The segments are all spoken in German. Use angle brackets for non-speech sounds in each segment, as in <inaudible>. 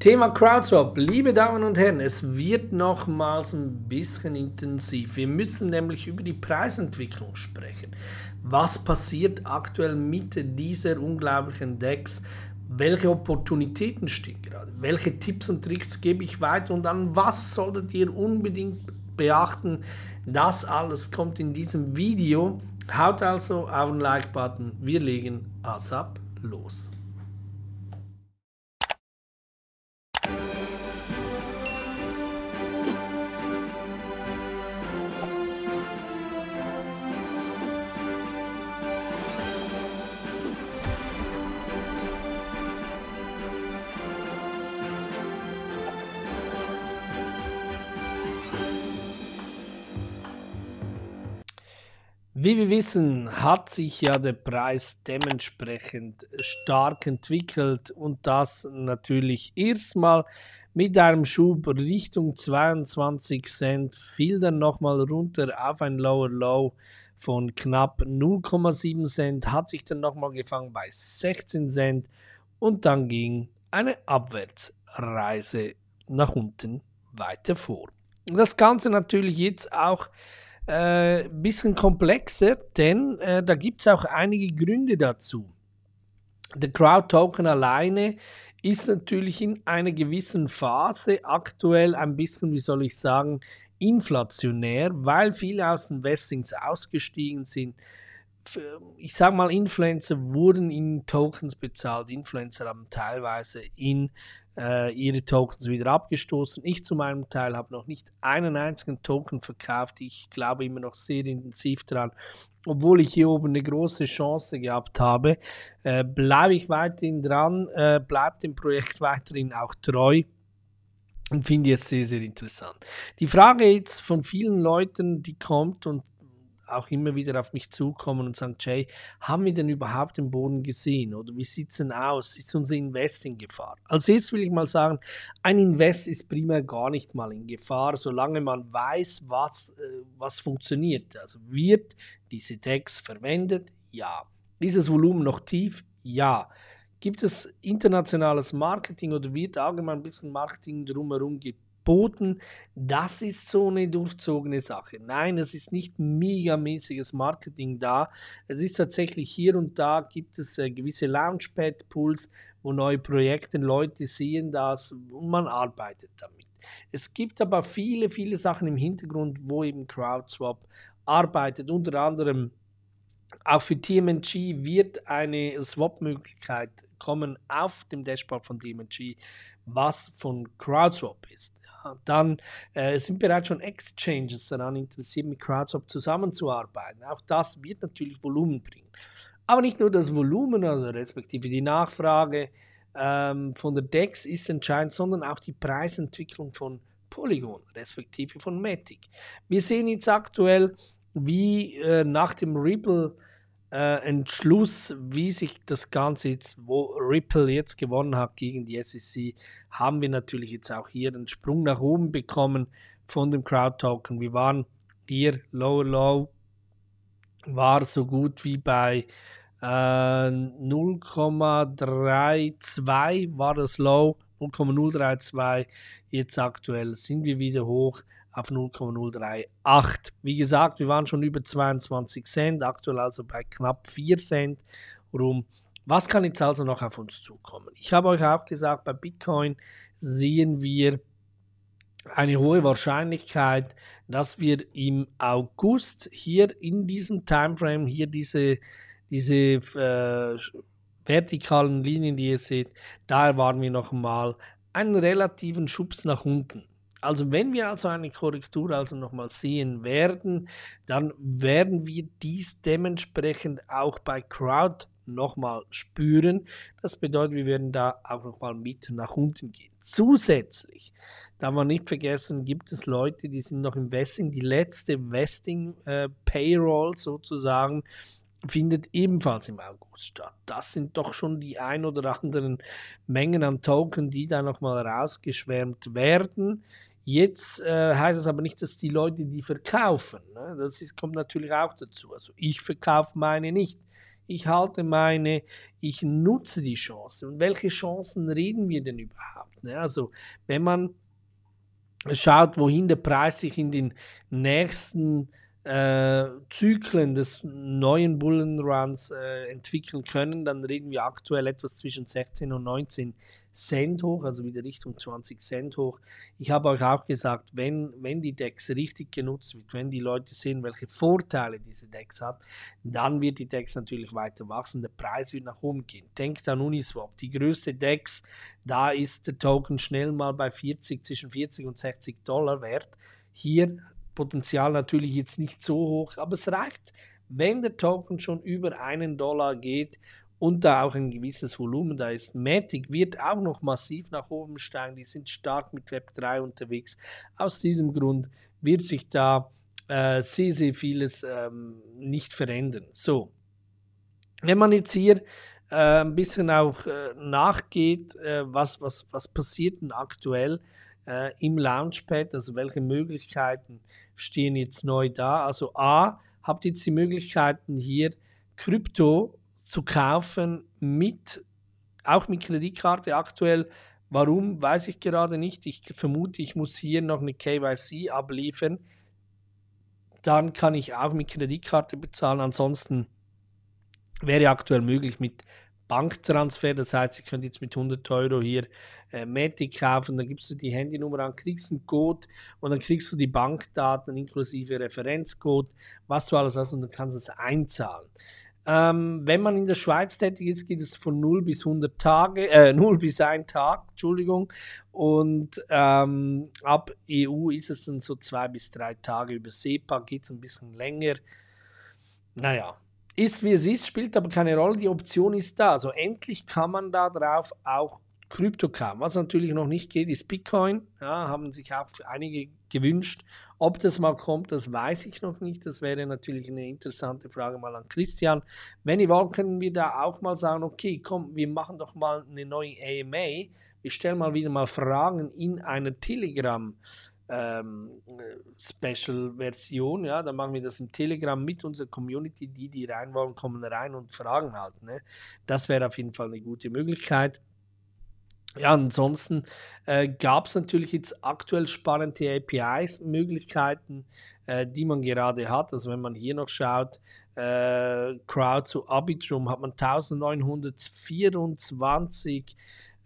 Thema Crowdswap, liebe Damen und Herren, es wird nochmals ein bisschen intensiv. Wir müssen nämlich über die Preisentwicklung sprechen. Was passiert aktuell mit dieser unglaublichen DEX? Welche Opportunitäten stehen gerade? Welche Tipps und Tricks gebe ich weiter und an was solltet ihr unbedingt beachten? Das alles kommt in diesem Video. Haut also auf den Like-Button. Wir legen ASAP los. Wie wir wissen, hat sich ja der Preis dementsprechend stark entwickelt und das natürlich erstmal mit einem Schub Richtung 22 Cent fiel dann nochmal runter auf ein Lower Low von knapp 0,7 Cent, hat sich dann nochmal gefangen bei 16 Cent und dann ging eine Abwärtsreise nach unten weiter vor. Das Ganze natürlich jetzt auch äh, bisschen komplexer, denn äh, da gibt es auch einige Gründe dazu. Der Crowd-Token alleine ist natürlich in einer gewissen Phase aktuell ein bisschen, wie soll ich sagen, inflationär, weil viele aus den Westings ausgestiegen sind. Ich sage mal, Influencer wurden in Tokens bezahlt, Influencer haben teilweise in äh, ihre Tokens wieder abgestoßen. Ich zu meinem Teil habe noch nicht einen einzigen Token verkauft. Ich glaube immer noch sehr intensiv dran. Obwohl ich hier oben eine große Chance gehabt habe, äh, bleibe ich weiterhin dran, äh, bleibe dem Projekt <laughs> weiterhin auch treu und finde es sehr, sehr interessant. Die Frage jetzt von vielen Leuten, die kommt und auch immer wieder auf mich zukommen und sagen, Jay, haben wir denn überhaupt den Boden gesehen oder wie sieht es denn aus? Ist unser Invest in Gefahr? Als erstes will ich mal sagen, ein Invest ist primär gar nicht mal in Gefahr, solange man weiß, was, äh, was funktioniert. Also wird diese Tags verwendet? Ja. Ist das Volumen noch tief? Ja. Gibt es internationales Marketing oder wird allgemein ein bisschen Marketing drumherum Boten, das ist so eine durchzogene Sache. Nein, es ist nicht megamäßiges Marketing da. Es ist tatsächlich hier und da gibt es äh, gewisse Launchpad-Pools, wo neue Projekte, Leute sehen das und man arbeitet damit. Es gibt aber viele, viele Sachen im Hintergrund, wo eben CrowdSwap arbeitet, unter anderem auch für TMNG wird eine Swap-Möglichkeit bekommen auf dem Dashboard von DMG, was von CrowdSwap ist. Ja, dann äh, sind bereits schon Exchanges daran interessiert, mit CrowdSwap zusammenzuarbeiten. Auch das wird natürlich Volumen bringen. Aber nicht nur das Volumen, also respektive die Nachfrage ähm, von der DEX ist entscheidend, sondern auch die Preisentwicklung von Polygon, respektive von Matic. Wir sehen jetzt aktuell, wie äh, nach dem Ripple- äh, Entschluss, wie sich das Ganze jetzt, wo Ripple jetzt gewonnen hat gegen die SEC, haben wir natürlich jetzt auch hier einen Sprung nach oben bekommen von dem Crowd Token. Wir waren hier low, Low, war so gut wie bei äh, 0,32 war das Low, 0,032. Jetzt aktuell sind wir wieder hoch auf 0,038. Wie gesagt, wir waren schon über 22 Cent, aktuell also bei knapp 4 Cent rum. Was kann jetzt also noch auf uns zukommen? Ich habe euch auch gesagt, bei Bitcoin sehen wir eine hohe Wahrscheinlichkeit, dass wir im August hier in diesem Timeframe, hier diese, diese äh, vertikalen Linien, die ihr seht, da erwarten wir nochmal einen relativen Schubs nach unten. Also wenn wir also eine Korrektur also nochmal sehen werden, dann werden wir dies dementsprechend auch bei Crowd nochmal spüren. Das bedeutet, wir werden da auch nochmal mit nach unten gehen. Zusätzlich, darf man nicht vergessen, gibt es Leute, die sind noch im Vesting. Die letzte Vesting-Payroll äh, sozusagen findet ebenfalls im August statt. Das sind doch schon die ein oder anderen Mengen an Token, die da nochmal rausgeschwärmt werden. Jetzt äh, heißt es aber nicht, dass die Leute die verkaufen. Ne? Das ist, kommt natürlich auch dazu. Also ich verkaufe meine nicht. Ich halte meine, ich nutze die Chance. Und welche Chancen reden wir denn überhaupt? Ne? Also wenn man schaut, wohin der Preis sich in den nächsten Jahren äh, Zyklen des neuen Bullenruns äh, entwickeln können, dann reden wir aktuell etwas zwischen 16 und 19 Cent hoch, also wieder Richtung 20 Cent hoch. Ich habe euch auch gesagt, wenn, wenn die DEX richtig genutzt wird, wenn die Leute sehen, welche Vorteile diese DEX hat, dann wird die DEX natürlich weiter wachsen, der Preis wird nach oben gehen. Denkt an Uniswap, die größte DEX, da ist der Token schnell mal bei 40, zwischen 40 und 60 Dollar wert. Hier Potenzial natürlich jetzt nicht so hoch, aber es reicht, wenn der Token schon über einen Dollar geht und da auch ein gewisses Volumen da ist. Matic wird auch noch massiv nach oben steigen, die sind stark mit Web3 unterwegs. Aus diesem Grund wird sich da äh, sehr, sehr vieles ähm, nicht verändern. So, wenn man jetzt hier äh, ein bisschen auch äh, nachgeht, äh, was, was, was passiert denn aktuell, äh, im Launchpad? Also welche Möglichkeiten stehen jetzt neu da? Also A, habt jetzt die Möglichkeiten hier Krypto zu kaufen mit, auch mit Kreditkarte aktuell. Warum, weiß ich gerade nicht. Ich vermute, ich muss hier noch eine KYC abliefern. Dann kann ich auch mit Kreditkarte bezahlen. Ansonsten wäre aktuell möglich mit Banktransfer. Das heißt, Sie können jetzt mit 100 Euro hier äh, Matic kaufen, dann gibst du die Handynummer an, kriegst einen Code und dann kriegst du die Bankdaten inklusive Referenzcode, was du alles hast und dann kannst du es einzahlen. Ähm, wenn man in der Schweiz tätig ist, geht es von 0 bis 100 Tage, äh, 0 <laughs> bis 1 Tag, Entschuldigung. Und ähm, ab EU ist es dann so 2 bis 3 Tage. Über SEPA geht es ein bisschen länger. Naja, ist wie es ist, spielt aber keine Rolle, die Option ist da. Also endlich kann man da drauf auch Krypto kaufen. Was natürlich noch nicht geht, ist Bitcoin. Ja, haben sich auch einige gewünscht. Ob das mal kommt, das weiß ich noch nicht. Das wäre natürlich eine interessante Frage mal an Christian. Wenn ihr wollt, können wir da auch mal sagen, okay, komm, wir machen doch mal eine neue AMA. Wir stellen mal wieder mal Fragen in einer Telegram- ähm, Special-Version, ja, dann machen wir das im Telegram mit unserer Community, die, die rein wollen, kommen rein und fragen halt, ne? Das wäre auf jeden Fall eine gute Möglichkeit. Ja, ansonsten äh, gab es natürlich jetzt aktuell spannende APIs, Möglichkeiten, äh, die man gerade hat. Also wenn man hier noch schaut, äh, Crowd zu Arbitrum hat man 1924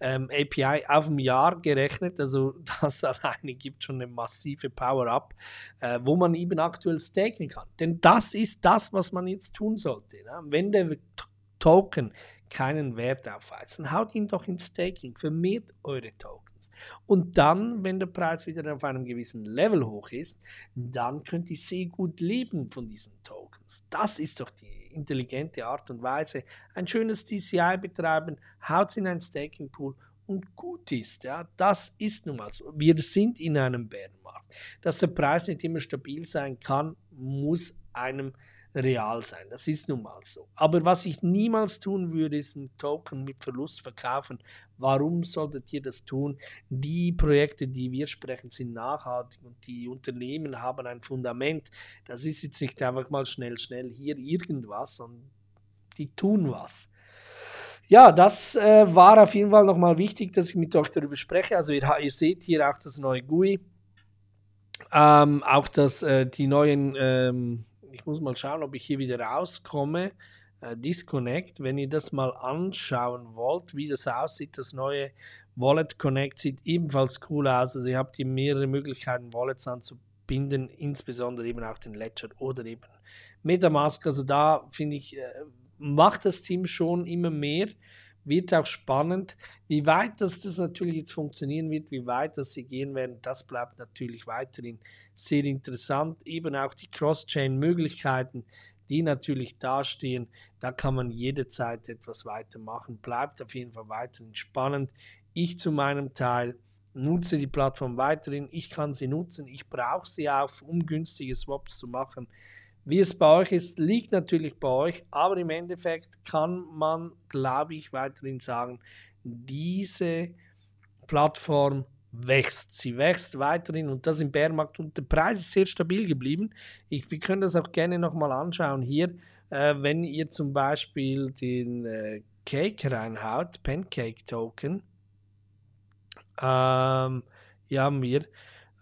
ähm, API auf dem Jahr gerechnet, also <laughs> das alleine gibt schon eine massive Power-Up, äh, wo man eben aktuell staken kann. Denn das ist das, was man jetzt tun sollte. Ne? Wenn der Token keinen Wert aufweist, dann haut ihn doch ins Staking, vermehrt eure Token. Und dann, wenn der Preis wieder auf einem gewissen Level hoch ist, dann könnt ihr sehr gut leben von diesen Tokens. Das ist doch die intelligente Art und Weise. Ein schönes DCI betreiben, haut es in ein Staking Pool und gut ist. Ja, das ist nun mal so. Wir sind in einem Bärenmarkt. Dass der Preis nicht immer stabil sein kann, muss einem äh, real sein. Das ist nun mal so. Aber was ich niemals tun würde, ist ein Token mit Verlust verkaufen. Warum solltet ihr das tun? Die Projekte, die wir sprechen, sind nachhaltig und die Unternehmen haben ein Fundament. Das ist jetzt nicht einfach mal schnell, schnell hier irgendwas, sondern die tun was. Ja, das äh, war auf jeden Fall nochmal wichtig, dass ich mit euch darüber spreche. Also ihr, ihr seht hier auch das neue GUI, ähm, auch das, äh, die neuen... Ähm, ich muss mal schauen, ob ich hier wieder rauskomme. Äh, Disconnect, wenn ihr das mal anschauen wollt, wie das aussieht, das neue Wallet Connect sieht ebenfalls cool aus. Also ihr habt hier mehrere Möglichkeiten, Wallets anzubinden, insbesondere eben auch den Ledger oder eben Metamask. Also da finde ich, äh, macht das Team schon immer mehr wird auch spannend. Wie weit das, das natürlich jetzt funktionieren wird, wie weit das sie gehen werden, das bleibt natürlich weiterhin sehr interessant. Eben auch die Cross-Chain-Möglichkeiten, die natürlich dastehen. Da kann man jederzeit etwas weitermachen. Bleibt auf jeden Fall weiterhin spannend. Ich zu meinem Teil nutze die Plattform weiterhin. Ich kann sie nutzen. Ich brauche sie auch, um günstige Swaps zu machen. Wie es bei euch ist, liegt natürlich bei euch, aber im Endeffekt kann man, glaube ich, weiterhin sagen, diese Plattform wächst. Sie wächst weiterhin und das im Bärmarkt und der Preis ist sehr stabil geblieben. Ich, wir können das auch gerne nochmal anschauen hier, äh, wenn ihr zum Beispiel den äh, Cake reinhaut, Pancake Token, ähm, hier haben wir,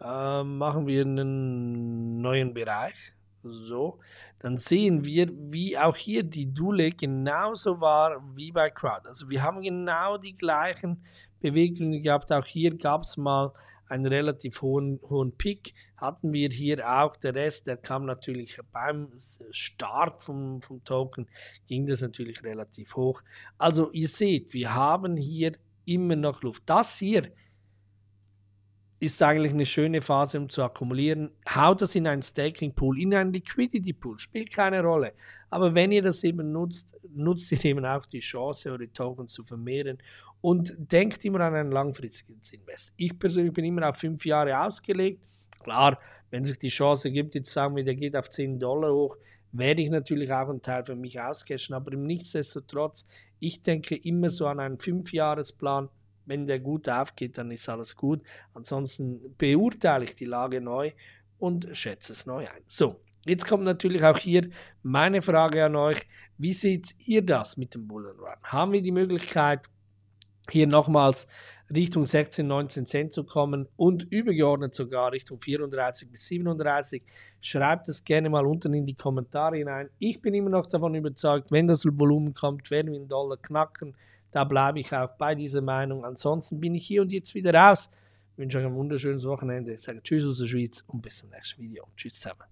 äh, machen wir einen neuen Bereich, so, dann sehen wir, wie auch hier die Dule genauso war wie bei Crowd. Also wir haben genau die gleichen Bewegungen gehabt. Auch hier gab es mal einen relativ hohen, hohen Pick. Hatten wir hier auch. Der Rest, der kam natürlich beim Start vom, vom Token, ging das natürlich relativ hoch. Also ihr seht, wir haben hier immer noch Luft. Das hier ist eigentlich eine schöne Phase, um zu akkumulieren. Haut das in einen Staking Pool, in einen Liquidity Pool, spielt keine Rolle. Aber wenn ihr das eben nutzt, nutzt ihr eben auch die Chance, eure Tokens zu vermehren und denkt immer an einen langfristigen Invest. Ich persönlich bin immer auf fünf Jahre ausgelegt. Klar, wenn sich die Chance gibt, jetzt sagen wir, der geht auf 10 Dollar hoch, werde ich natürlich auch einen Teil für mich auscashen. Aber Nichtsdestotrotz, ich denke immer so an einen Fünfjahresplan wenn der gut aufgeht, dann ist alles gut. Ansonsten beurteile ich die Lage neu und schätze es neu ein. So, jetzt kommt natürlich auch hier meine Frage an euch. Wie seht ihr das mit dem Bullenrun? Haben wir die Möglichkeit, hier nochmals Richtung 16, 19 Cent zu kommen und übergeordnet sogar Richtung 34 bis 37. Schreibt es gerne mal unten in die Kommentare hinein. Ich bin immer noch davon überzeugt, wenn das Volumen kommt, werden wir einen Dollar knacken. Da bleibe ich auch bei dieser Meinung. Ansonsten bin ich hier und jetzt wieder raus. Ich wünsche euch ein wunderschönes Wochenende. Ich sage Tschüss aus der Schweiz und bis zum nächsten Video. Tschüss zusammen.